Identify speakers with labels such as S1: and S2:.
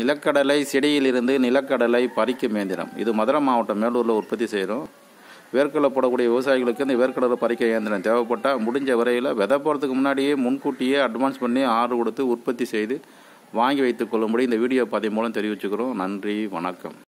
S1: நிலக்கடலை செடியிலிருந்து நிலக்கடலை பறிக்கும் இயந்திரம் இது மதுரை மாவட்டம் மேலூரில் உற்பத்தி செய்கிறோம் வேர்க்கடலை போடக்கூடிய விவசாயிகளுக்கு இந்த வேர்க்கடலை பறிக்க இயந்திரம் தேவைப்பட்டால் முடிஞ்ச வரையில் விதை போகிறதுக்கு முன்னாடியே முன்கூட்டியே அட்வான்ஸ் பண்ணி ஆர்டர் கொடுத்து உற்பத்தி செய்து வாங்கி வைத்துக் கொள்ளும்படி இந்த வீடியோ பதிவு மூலம் தெரிவிச்சுக்கிறோம் நன்றி வணக்கம்